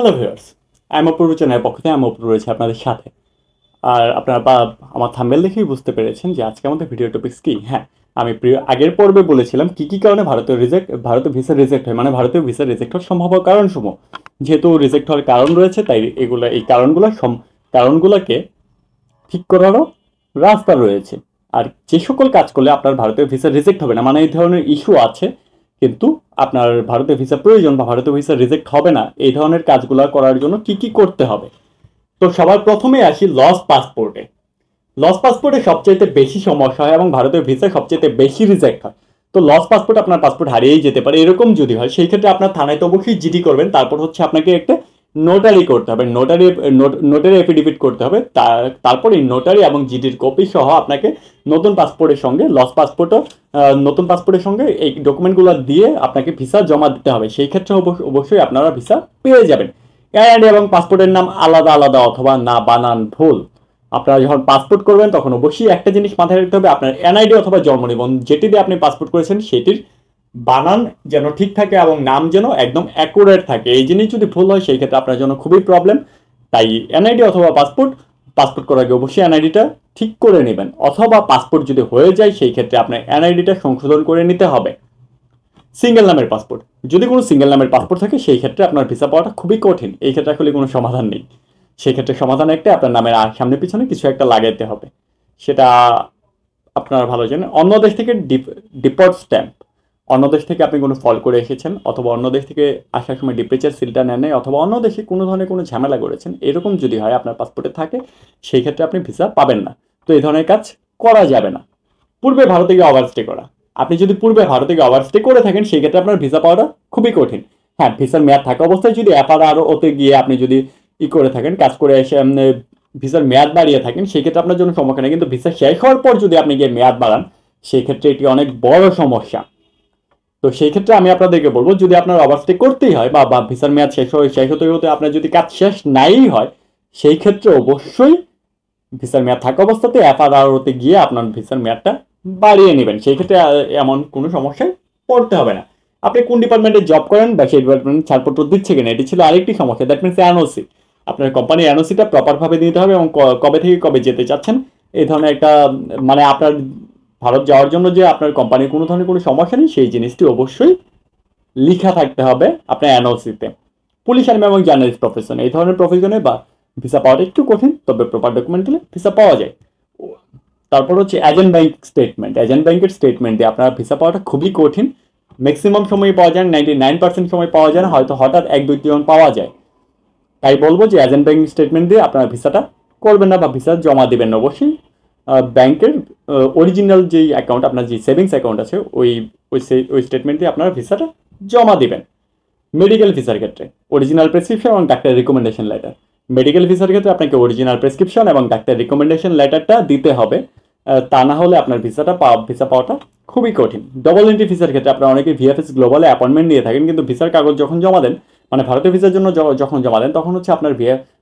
hello viewers I am Apurba চ্যানেলের পক্ষ থেকে আমি অপূর্ব রয়েছে আপনাদের সাথে আর আপনারা বা আমার থাম্বেল দেখেই বুঝতে পেরেছেন যে আজকে আমাদের ভিডিও টপিক্স কী হ্যাঁ আমি প্রিয় আগের পর্বে বলেছিলাম কী কী কারণে ভারতীয় রিজেক্ট ভারতীয় ভিসা রিজেক্ট হয় মানে ভারতীয় ভিসা রিজেক্ট হওয়ার সম্ভাব্য কারণসমূহ যেহেতু রিজেক্ট হওয়ার কারণ রয়েছে তাই এগুলো এই কারণগুলো সম কারণগুলোকে ঠিক করারও রাস্তা রয়েছে আর যে সকল কাজ করলে আপনার ভারতীয় ভিসা রিজেক্ট হবে না মানে এই ধরনের ইস্যু আছে কিন্তু আপনার ভারতের ভিসা প্রয়োজন বা ভারতের ভিসা রিজেক্ট হবে না এই ধরনের কাজগুলো করার জন্য কি কি করতে হবে তো সবার প্রথমে আসি লস পাসপোর্টে লস পাসপোর্টে সবচেয়ে বেশি সমস্যা হয় এবং ভারতের ভিসা সবচেয়ে বেশি রিজেক্ট হয় তো লস পাসপোর্ট আপনার পাসপোর্ট হারিয়েই যেতে পারে এরকম যদি হয় সেই ক্ষেত্রে আপনার থানায় তো অবশ্যই জিডি করবেন তারপর হচ্ছে আপনাকে একটা নোটারি করতে হবে নোটারি নোটারি এফিডেভিট করতে হবে তারপরে নোটারি এবং জিডির কপি সহ আপনাকে নতুন পাসপোর্টের সঙ্গে লস পাসপোর্টও নতুন পাসপোর্টের সঙ্গে এই ডকুমেন্টগুলো দিয়ে আপনাকে ভিসা জমা দিতে হবে সেই ক্ষেত্রে অবশ্যই আপনারা ভিসা পেয়ে যাবেন এআইডি e এবং পাসপোর্টের নাম আলাদা আলাদা অথবা না বানান ভুল আপনারা যখন পাসপোর্ট করবেন তখন অবশ্যই একটা জিনিস মাথায় রাখতে হবে আপনার এনআইডি অথবা জন্ম নিবন্ধন যেটি দিয়ে আপনি পাসপোর্ট করেছেন সেটির বানান যেন ঠিক থাকে এবং নাম যেন একদম অ্যাকুরেট থাকে এই জিনিস যদি ভুল হয় সেই ক্ষেত্রে আপনার জন্য খুবই প্রবলেম তাই এনআইডি অথবা পাসপোর্ট পাসপোর্ট করার আগে অবশ্যই এনআইডিটা ঠিক করে নেবেন অথবা পাসপোর্ট যদি হয়ে যায় সেই ক্ষেত্রে আপনার এনআইডিটা সংশোধন করে নিতে হবে সিঙ্গেল নামের পাসপোর্ট যদি কোনো সিঙ্গেল নামের পাসপোর্ট থাকে সেই ক্ষেত্রে আপনার ভিসা পাওয়াটা খুবই কঠিন এই ক্ষেত্রে আসলে কোনো সমাধান নেই সেই ক্ষেত্রে সমাধান একটা আপনার নামের আর সামনে পিছনে কিছু একটা লাগাইতে হবে সেটা আপনারা ভালো জানেন অন্য দেশ থেকে ডিপ ডিপোর্ট স্ট্যাম্প অন্য দেশ থেকে আপনি কোনো ফল করে এসেছেন অথবা অন্য দেশ থেকে আসার সময় ডিপ্রেচার সিলটা নেন অথবা অন্য দেশে কোনো ধরনের কোনো ঝামেলা করেছেন এরকম যদি হয় আপনার পাসপোর্টে থাকে সেই ক্ষেত্রে আপনি ভিসা পাবেন না তো এই ধরনের কাজ করা যাবে না পূর্বে ভারতে গিয়ে ওভারস্টে করা আপনি যদি পূর্বে ভারতে গিয়ে ওভারস্টে করে থাকেন সেই ক্ষেত্রে আপনার ভিসা পাওয়াটা খুবই কঠিন হ্যাঁ ভিসার মেয়াদ থাকা অবস্থায় যদি অ্যাপার আরও ওতে গিয়ে আপনি যদি ই করে থাকেন কাজ করে এসে আপনি ভিসার মেয়াদ বাড়িয়ে থাকেন সেক্ষেত্রে আপনার জন্য সমস্যা নেই কিন্তু ভিসা শেষ হওয়ার পর যদি আপনি গিয়ে মেয়াদ বাড়ান সেক্ষেত্রে এটি অনেক বড় সমস্যা তো সেই ক্ষেত্রে আমি আপনাদেরকে বলবো যদি আপনার ওভারস্টে করতেই হয় বা বা ভিসার মেয়াদ শেষ হয়ে শেষ হতে হতে আপনার যদি কাজ শেষ নাই হয় সেই ক্ষেত্রে অবশ্যই ভিসার মেয়াদ থাকা অবস্থাতে এফআরআরওতে গিয়ে আপনার ভিসার মেয়াদটা বাড়িয়ে নেবেন সেই ক্ষেত্রে এমন কোনো সমস্যায় পড়তে হবে না আপনি কোন ডিপার্টমেন্টে জব করেন বা সেই ডিপার্টমেন্ট ছাড়পত্র দিচ্ছে কিনা এটি ছিল আরেকটি সমস্যা দ্যাট মিনস এনওসি আপনার কোম্পানির এনওসিটা প্রপারভাবে দিতে হবে এবং কবে থেকে কবে যেতে চাচ্ছেন এই ধরনের একটা মানে আপনার ভারত যাওয়ার জন্য যে আপনার কোম্পানির কোনো ধরনের কোনো সমস্যা নেই সেই জিনিসটি অবশ্যই লিখা থাকতে হবে আপনার এনওসিতে পুলিশ আর্মি এবং জার্নালিস্ট প্রফেশন এই ধরনের প্রফেশনে বা ভিসা পাওয়াটা একটু কঠিন তবে প্রপার ডকুমেন্ট দিলে ভিসা পাওয়া যায় তারপর হচ্ছে এজেন্ট ব্যাংক স্টেটমেন্ট এজেন্ট ব্যাংকের স্টেটমেন্ট দিয়ে আপনার ভিসা পাওয়াটা খুবই কঠিন ম্যাক্সিমাম সময় পাওয়া যায় নাইনটি নাইন পার্সেন্ট সময় পাওয়া যায় না হয়তো হঠাৎ এক দুই তিন পাওয়া যায় তাই বলবো যে এজেন্ট ব্যাংক স্টেটমেন্ট দিয়ে আপনার ভিসাটা করবেন না বা ভিসা জমা দেবেন না অবশ্যই ব্যাংকের অরিজিনাল যেই অ্যাকাউন্ট আপনার যে সেভিংস অ্যাকাউন্ট আছে ওই ওই ওই স্টেটমেন্ট দিয়ে আপনারা ভিসাটা জমা দেবেন মেডিকেল ভিসার ক্ষেত্রে অরিজিনাল প্রেসক্রিপশন এবং ডাক্তার রিকমেন্ডেশন লেটার মেডিকেল ভিসার ক্ষেত্রে আপনাকে অরিজিনাল প্রেসক্রিপশন এবং ডাক্তার রিকমেন্ডেশন লেটারটা দিতে হবে তা না হলে আপনার ভিসাটা পাওয়া ভিসা পাওয়াটা খুবই কঠিন ডবল এন্ট্রি ভিসার ক্ষেত্রে আপনারা অনেকে ভিএফএস গ্লোবালে অ্যাপয়েন্টমেন্ট নিয়ে থাকেন কিন্তু ভিসার কাগজ যখন জমা দেন মানে ভারতীয় ভিসার জন্য যখন জমা দেন তখন হচ্ছে আপনার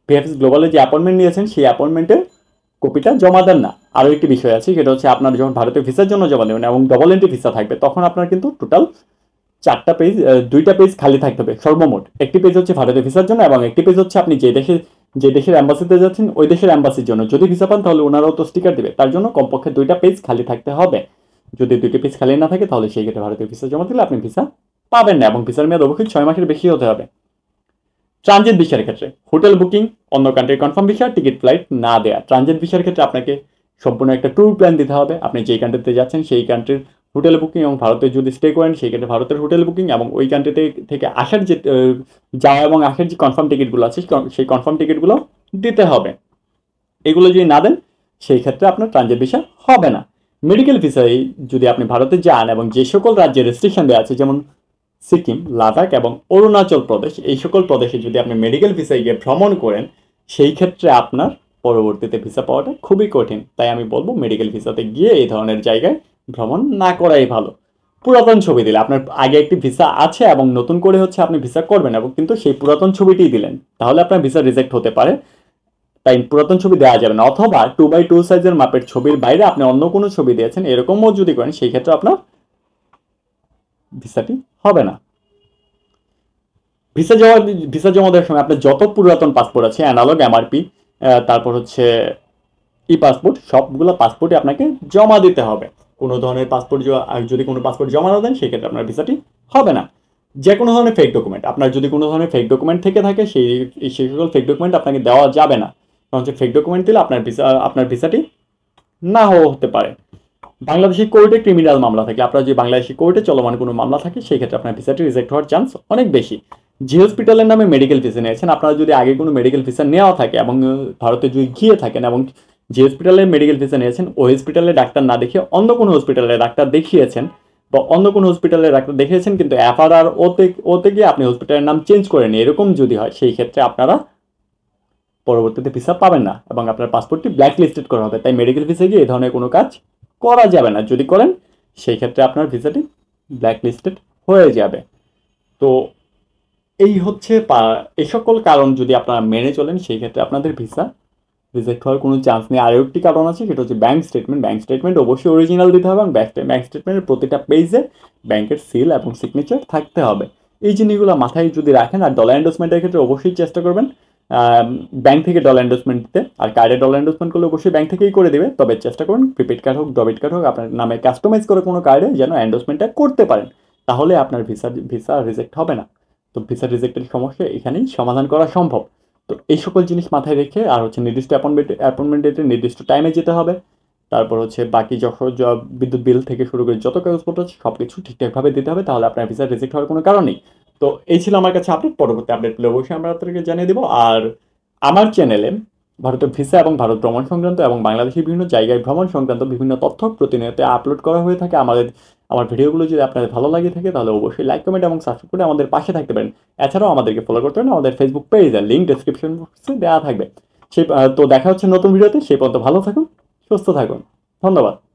ভিএফএস গ্লোবালে যে অ্যাপয়েন্টমেন্ট নিয়েছেন সেই অ্যাপয়েন্টমেন্টের কপিটা জমা দেন না আরও একটি বিষয় আছে সেটা হচ্ছে আপনার যখন ভারতীয় ভিসার জন্য জমা দেবেন এবং ডবল এন্ট্রি ভিসা থাকবে তখন আপনার কিন্তু টোটাল চারটা পেজ দুইটা পেজ খালি থাকতে হবে সর্বমোট একটি পেজ হচ্ছে ভারতীয় ভিসার জন্য এবং একটি পেজ হচ্ছে আপনি যে দেশে যে দেশের অ্যাম্বাসিতে যাচ্ছেন ওই দেশের অ্যাম্বাসির জন্য যদি ভিসা পান তাহলে ওনারাও তো স্টিকার দেবে তার জন্য কমপক্ষে দুইটা পেজ খালি থাকতে হবে যদি দুইটি পেজ খালি না থাকে তাহলে সেই ক্ষেত্রে ভারতীয় ভিসা জমা দিলে আপনি ভিসা পাবেন না এবং ভিসার মেয়াদ অবশ্যই ছয় মাসের বেশি হতে হবে ট্রানজিট ভিসার ক্ষেত্রে হোটেল বুকিং অন্য কান্ট্রির কনফার্ম ভিসা টিকিট ফ্লাইট না দেয়া ট্রানজিট ভিসার ক্ষেত্রে আপনাকে সম্পূর্ণ একটা ট্যুর প্ল্যান দিতে হবে আপনি যেই কান্ট্রিতে যাচ্ছেন সেই কান্ট্রির হোটেল বুকিং এবং ভারতে যদি স্টে করেন সেই ক্ষেত্রে ভারতের হোটেল বুকিং এবং ওই কান্ট্রিতে থেকে আসার যে যাওয়া এবং আসার যে কনফার্ম টিকিটগুলো আছে সেই কনফার্ম টিকিটগুলো দিতে হবে এগুলো যদি না দেন সেই ক্ষেত্রে আপনার ট্রানজিট ভিসা হবে না মেডিকেল ভিসায় যদি আপনি ভারতে যান এবং যে সকল রাজ্যে রেস্ট্রিকশন দেওয়া আছে যেমন সিকিম লাদাখ এবং অরুণাচল প্রদেশ এই সকল প্রদেশে যদি আপনি মেডিকেল ভিসায় গিয়ে ভ্রমণ করেন সেই ক্ষেত্রে আপনার পরবর্তীতে ভিসা পাওয়াটা খুবই কঠিন তাই আমি বলবো মেডিকেল ভিসাতে গিয়ে এই ধরনের জায়গায় ভ্রমণ না করাই ভালো পুরাতন ছবি দিলে আপনার আগে একটি ভিসা আছে এবং নতুন করে হচ্ছে আপনি ভিসা করবেন এবং কিন্তু সেই পুরাতন ছবিটিই দিলেন তাহলে আপনার ভিসা রিজেক্ট হতে পারে তাই পুরাতন ছবি দেওয়া যাবে না অথবা টু বাই টু সাইজের মাপের ছবির বাইরে আপনি অন্য কোনো ছবি দিয়েছেন এরকমও যদি করেন সেই ক্ষেত্রে আপনার ভিসাটি হবে না ভিসা জমা ভিসা জমা দেওয়ার সময় আপনার যত পুরাতন পাসপোর্ট আছে অ্যানালগ এমআরপি তারপর হচ্ছে ই পাসপোর্ট সবগুলো পাসপোর্টই আপনাকে জমা দিতে হবে কোনো ধরনের পাসপোর্ট যদি কোনো পাসপোর্ট জমা না দেন সেক্ষেত্রে আপনার ভিসাটি হবে না যে কোনো ধরনের ফেক ডকুমেন্ট আপনার যদি কোনো ধরনের ফেক ডকুমেন্ট থেকে থাকে সেই সেই সকল ফেক ডকুমেন্ট আপনাকে দেওয়া যাবে না কারণ হচ্ছে ফেক ডকুমেন্ট দিলে আপনার ভিসা আপনার ভিসাটি না হতে পারে বাংলাদেশের কোর্টে ক্রিমিনাল মামলা থাকে আপনার যদি বাংলাদেশি কোর্টে চলমান কোনো মামলা থাকে সেই ক্ষেত্রে আপনার ভিসাটি রিজেক্ট হওয়ার চান্স অনেক বেশি যে হসপিটালের নামে মেডিকেল ভিসা নিয়েছেন আপনারা যদি আগে কোনো মেডিকেল ভিসা নেওয়া থাকে এবং ভারতে যদি গিয়ে থাকেন এবং যে হসপিটালে মেডিকেল ভিসা নিয়েছেন ওই হসপিটালে ডাক্তার না দেখিয়ে অন্য কোনো হসপিটালে ডাক্তার দেখিয়েছেন বা অন্য কোনো হসপিটালে ডাক্তার দেখিয়েছেন কিন্তু এফআরআর ওতে ওতে গিয়ে আপনি হসপিটালের নাম চেঞ্জ করেন এরকম যদি হয় সেই ক্ষেত্রে আপনারা পরবর্তীতে ভিসা পাবেন না এবং আপনার পাসপোর্টটি ব্ল্যাক লিস্টেড করা হবে তাই মেডিকেল ভিসা গিয়ে এই ধরনের কোনো কাজ করা যাবে না যদি করেন সেই ক্ষেত্রে আপনার ভিসাটি ব্ল্যাকলিস্টেড হয়ে যাবে তো এই হচ্ছে এই সকল কারণ যদি আপনারা মেনে চলেন সেই ক্ষেত্রে আপনাদের ভিসা রিজেক্ট হওয়ার কোনো চান্স নেই আরও একটি কারণ আছে সেটা হচ্ছে ব্যাঙ্ক স্টেটমেন্ট ব্যাঙ্ক স্টেটমেন্ট অবশ্যই অরিজিনাল দিতে হবে এবং ব্যাঙ্ক স্টেটমেন্টের প্রতিটা পেজে ব্যাঙ্কের সিল এবং সিগনেচার থাকতে হবে এই জিনিসগুলো মাথায় যদি রাখেন আর ডলার এন্ডোসমেন্টের ক্ষেত্রে অবশ্যই চেষ্টা করবেন ব্যাংক থেকে ডলার এন্ডোসমেন্ট দিতে আর কার্ডে ডলার এন্ডোসমেন্ট করলে অবশ্যই ব্যাংক থেকেই করে দেবে তবে চেষ্টা করুন প্রিপেড কার্ড হোক ডেবিট কার্ড হোক আপনার নামে কাস্টমাইজ করে কোনো কার্ডে যেন অ্যান্ডোসমেন্টটা করতে পারেন তাহলে আপনার ভিসা ভিসা রিজেক্ট হবে না তো ভিসা রিজেক্টের সমস্যা এখানেই সমাধান করা সম্ভব তো এই সকল জিনিস মাথায় রেখে আর হচ্ছে নির্দিষ্ট অ্যাপয়েন্টমেন্ট অ্যাপয়েন্টমেন্ট ডেটে নির্দিষ্ট টাইমে যেতে হবে তারপর হচ্ছে বাকি যখন বিদ্যুৎ বিল থেকে শুরু করে যত কাগজপত্র আছে সব কিছু ঠিকঠাকভাবে দিতে হবে তাহলে আপনার ভিসা রিজেক্ট হওয়ার কোনো কারণ নেই তো এই ছিল আমার কাছে আপডেট পরবর্তী আপডেট পেলে অবশ্যই আমরা আপনাদেরকে জানিয়ে দেবো আর আমার চ্যানেলে ভারতের ভিসা এবং ভারত ভ্রমণ সংক্রান্ত এবং বাংলাদেশের বিভিন্ন জায়গায় ভ্রমণ সংক্রান্ত বিভিন্ন তথ্য প্রতিনিয়ত আপলোড করা হয়ে থাকে আমাদের আমার ভিডিওগুলো যদি আপনাদের ভালো লাগে থাকে তাহলে অবশ্যই লাইক কমেন্ট এবং সাবস্ক্রাইব করে আমাদের পাশে থাকতে পারেন এছাড়াও আমাদেরকে ফলো করতে পারেন আমাদের ফেসবুক পেজের লিঙ্ক ডিসক্রিপশন বক্সে দেওয়া থাকবে সেই তো দেখা হচ্ছে নতুন ভিডিওতে সেই পর্যন্ত ভালো থাকুন সুস্থ থাকুন ধন্যবাদ